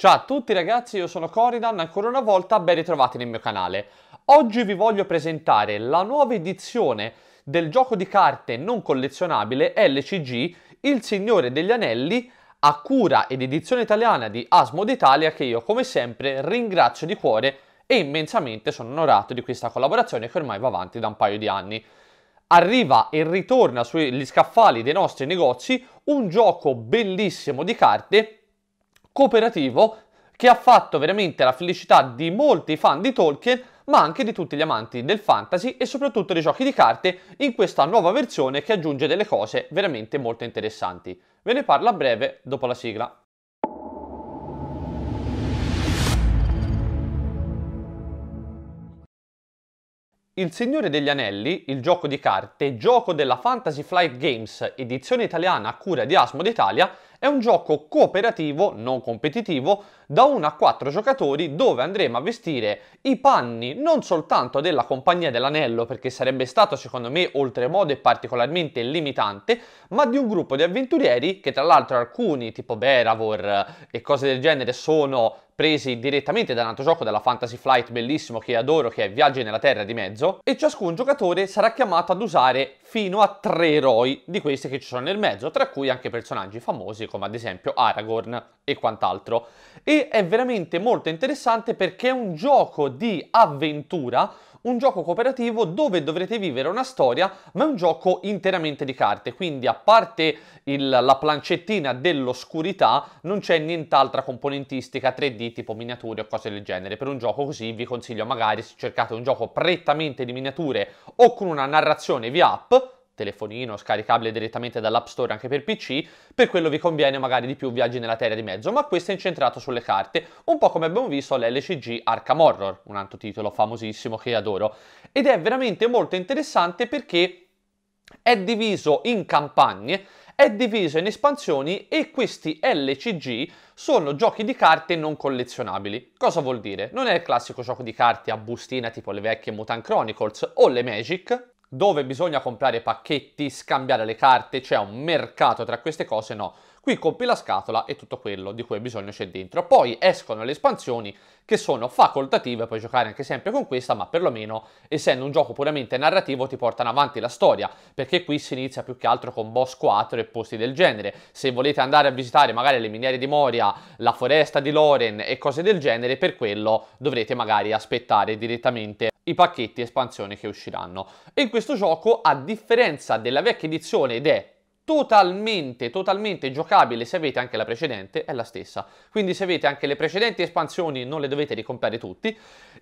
Ciao a tutti ragazzi, io sono Coridan, ancora una volta ben ritrovati nel mio canale. Oggi vi voglio presentare la nuova edizione del gioco di carte non collezionabile LCG Il Signore degli Anelli a cura ed edizione italiana di Asmo d'Italia che io come sempre ringrazio di cuore e immensamente sono onorato di questa collaborazione che ormai va avanti da un paio di anni arriva e ritorna sugli scaffali dei nostri negozi un gioco bellissimo di carte cooperativo che ha fatto veramente la felicità di molti fan di Tolkien, ma anche di tutti gli amanti del fantasy e soprattutto dei giochi di carte in questa nuova versione che aggiunge delle cose veramente molto interessanti. Ve ne parlo a breve dopo la sigla. Il Signore degli Anelli, il gioco di carte, gioco della Fantasy Flight Games, edizione italiana a cura di Asmo d'Italia, è un gioco cooperativo, non competitivo, da 1 a 4 giocatori dove andremo a vestire i panni non soltanto della Compagnia dell'Anello, perché sarebbe stato secondo me oltremodo e particolarmente limitante, ma di un gruppo di avventurieri che tra l'altro alcuni tipo Beravor e cose del genere sono presi direttamente da un altro gioco della Fantasy Flight bellissimo che adoro, che è Viaggi nella Terra di Mezzo, e ciascun giocatore sarà chiamato ad usare fino a tre eroi di questi che ci sono nel mezzo, tra cui anche personaggi famosi come ad esempio Aragorn e quant'altro. E è veramente molto interessante perché è un gioco di avventura un gioco cooperativo dove dovrete vivere una storia, ma è un gioco interamente di carte, quindi a parte il, la plancettina dell'oscurità non c'è nient'altra componentistica 3D tipo miniature o cose del genere. Per un gioco così vi consiglio magari se cercate un gioco prettamente di miniature o con una narrazione via app, telefonino scaricabile direttamente dall'App Store anche per PC, per quello vi conviene magari di più viaggi nella terra di mezzo, ma questo è incentrato sulle carte, un po' come abbiamo visto all'LCG Arkham Horror, un altro titolo famosissimo che adoro, ed è veramente molto interessante perché è diviso in campagne, è diviso in espansioni e questi LCG sono giochi di carte non collezionabili. Cosa vuol dire? Non è il classico gioco di carte a bustina tipo le vecchie Mutant Chronicles o le Magic, dove bisogna comprare pacchetti, scambiare le carte, c'è un mercato tra queste cose, no. Qui compri la scatola e tutto quello di cui hai bisogno c'è dentro. Poi escono le espansioni che sono facoltative, puoi giocare anche sempre con questa, ma perlomeno essendo un gioco puramente narrativo ti portano avanti la storia, perché qui si inizia più che altro con boss 4 e posti del genere. Se volete andare a visitare magari le miniere di Moria, la foresta di Loren e cose del genere, per quello dovrete magari aspettare direttamente i pacchetti espansione che usciranno. E in questo gioco, a differenza della vecchia edizione ed è totalmente, totalmente giocabile se avete anche la precedente, è la stessa. Quindi se avete anche le precedenti espansioni non le dovete ricomprare tutti.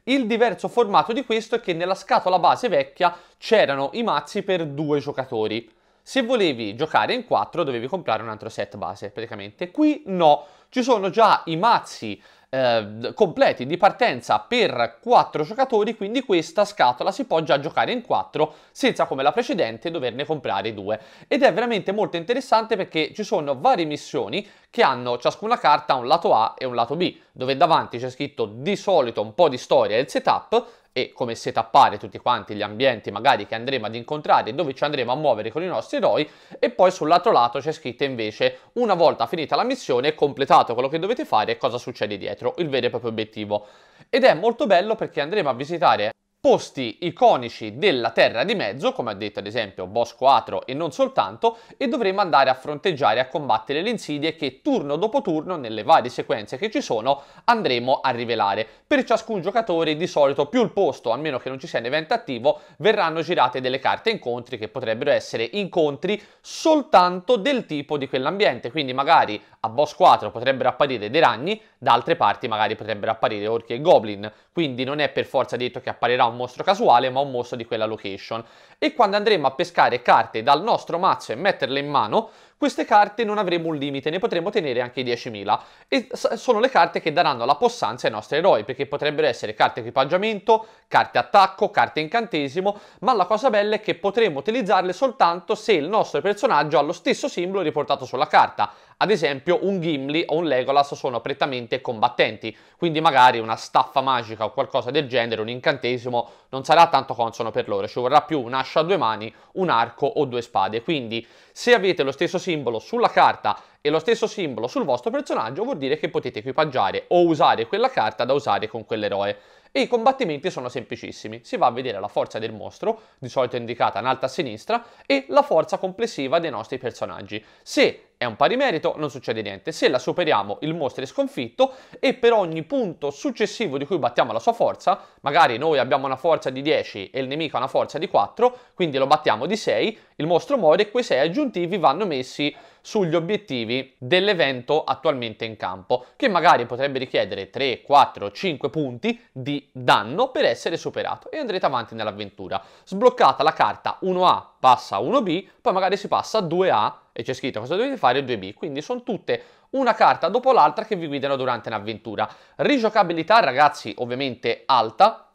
Il diverso formato di questo è che nella scatola base vecchia c'erano i mazzi per due giocatori. Se volevi giocare in quattro dovevi comprare un altro set base, praticamente. Qui no, ci sono già i mazzi eh, completi di partenza per 4 giocatori, quindi questa scatola si può già giocare in 4 senza come la precedente doverne comprare 2. Ed è veramente molto interessante perché ci sono varie missioni che hanno ciascuna carta un lato A e un lato B, dove davanti c'è scritto di solito un po' di storia e il setup e come setappare tutti quanti gli ambienti magari che andremo ad incontrare, dove ci andremo a muovere con i nostri eroi e poi sull'altro lato c'è scritto invece una volta finita la missione, completato quello che dovete fare cosa succede dietro, il vero e proprio obiettivo. Ed è molto bello perché andremo a visitare posti iconici della Terra di Mezzo, come ha detto ad esempio Bosco Atro e non soltanto, e dovremo andare a fronteggiare, a combattere le insidie che turno dopo turno, nelle varie sequenze che ci sono, andremo a rivelare. Per ciascun giocatore di solito più il posto, almeno che non ci sia un evento attivo, verranno girate delle carte incontri che potrebbero essere incontri soltanto del tipo di quell'ambiente, quindi magari a Bosco 4 potrebbero apparire dei ragni, da altre parti magari potrebbero apparire orchi e goblin, quindi non è per forza detto che apparirà un un mostro casuale ma un mostro di quella location. E quando andremo a pescare carte dal nostro mazzo e metterle in mano, queste carte non avremo un limite, ne potremo tenere anche 10.000 e sono le carte che daranno la possanza ai nostri eroi, perché potrebbero essere carte equipaggiamento, carte attacco, carte incantesimo, ma la cosa bella è che potremo utilizzarle soltanto se il nostro personaggio ha lo stesso simbolo riportato sulla carta. Ad esempio un Gimli o un Legolas sono prettamente combattenti, quindi magari una staffa magica o qualcosa del genere, un incantesimo, non sarà tanto consono per loro, ci vorrà più un'ascia a due mani, un arco o due spade. Quindi se avete lo stesso simbolo simbolo sulla carta e lo stesso simbolo sul vostro personaggio vuol dire che potete equipaggiare o usare quella carta da usare con quell'eroe. E i combattimenti sono semplicissimi, si va a vedere la forza del mostro, di solito indicata in alto a sinistra, e la forza complessiva dei nostri personaggi. Se è un pari merito, non succede niente. Se la superiamo, il mostro è sconfitto e per ogni punto successivo di cui battiamo la sua forza, magari noi abbiamo una forza di 10 e il nemico ha una forza di 4, quindi lo battiamo di 6, il mostro muore e quei 6 aggiuntivi vanno messi sugli obiettivi dell'evento attualmente in campo, che magari potrebbe richiedere 3, 4, 5 punti di danno per essere superato e andrete avanti nell'avventura. Sbloccata la carta 1A passa a 1B, poi magari si passa a 2A e c'è scritto cosa dovete fare 2B, quindi sono tutte una carta dopo l'altra che vi guidano durante un'avventura. Rigiocabilità ragazzi ovviamente alta,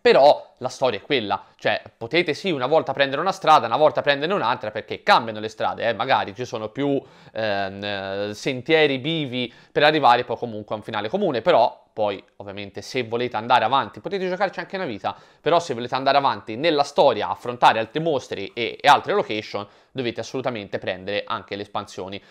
però la storia è quella, cioè potete sì una volta prendere una strada, una volta prendere un'altra perché cambiano le strade, eh? magari ci sono più ehm, eh, sentieri vivi per arrivare poi comunque a un finale comune, però poi ovviamente se volete andare avanti potete giocarci anche una vita, però se volete andare avanti nella storia, affrontare altri mostri e, e altre location, dovete assolutamente prendere anche le espansioni.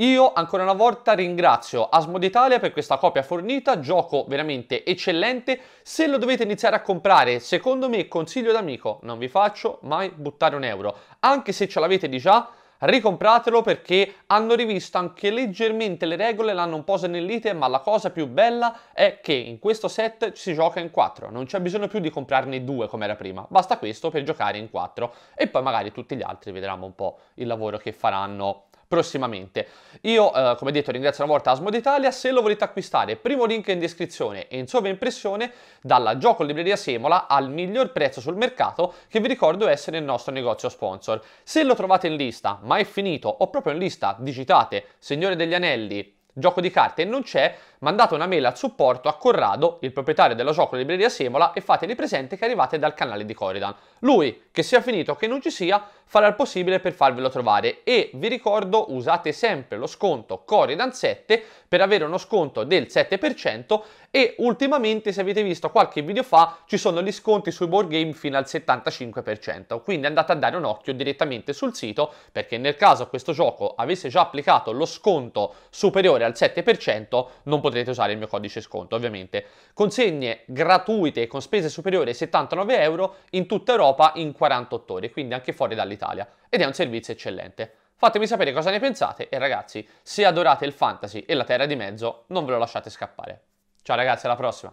Io ancora una volta ringrazio Asmod Italia per questa copia fornita, gioco veramente eccellente, se lo dovete iniziare a comprare secondo secondo me, consiglio d'amico, non vi faccio mai buttare un euro. Anche se ce l'avete di già, ricompratelo perché hanno rivisto anche leggermente le regole, l'hanno un po' snellite, ma la cosa più bella è che in questo set si gioca in 4, non c'è bisogno più di comprarne due come era prima, basta questo per giocare in 4 e poi magari tutti gli altri vedranno un po' il lavoro che faranno prossimamente. Io, eh, come detto, ringrazio una volta Asmo d'Italia, se lo volete acquistare, primo link in descrizione e in sovraimpressione, dalla Gioco Libreria Semola al miglior prezzo sul mercato, che vi ricordo essere il nostro negozio sponsor. Se lo trovate in lista, ma è finito, o proprio in lista digitate Signore degli Anelli, gioco di carte e non c'è, mandate una mail al supporto a Corrado, il proprietario della gioco libreria Semola, e fateli presente che arrivate dal canale di Coridan. Lui, che sia finito o che non ci sia, farà il possibile per farvelo trovare e vi ricordo usate sempre lo sconto Coridan7 per avere uno sconto del 7% e ultimamente se avete visto qualche video fa ci sono gli sconti sui board game fino al 75%, quindi andate a dare un occhio direttamente sul sito perché nel caso questo gioco avesse già applicato lo sconto superiore al 7% non potrete usare il mio codice sconto ovviamente. Consegne gratuite con spese superiori ai 79 euro in tutta Europa in 48 ore, quindi anche fuori dall'Italia. Ed è un servizio eccellente. Fatemi sapere cosa ne pensate e ragazzi, se adorate il fantasy e la terra di mezzo, non ve lo lasciate scappare. Ciao ragazzi, alla prossima!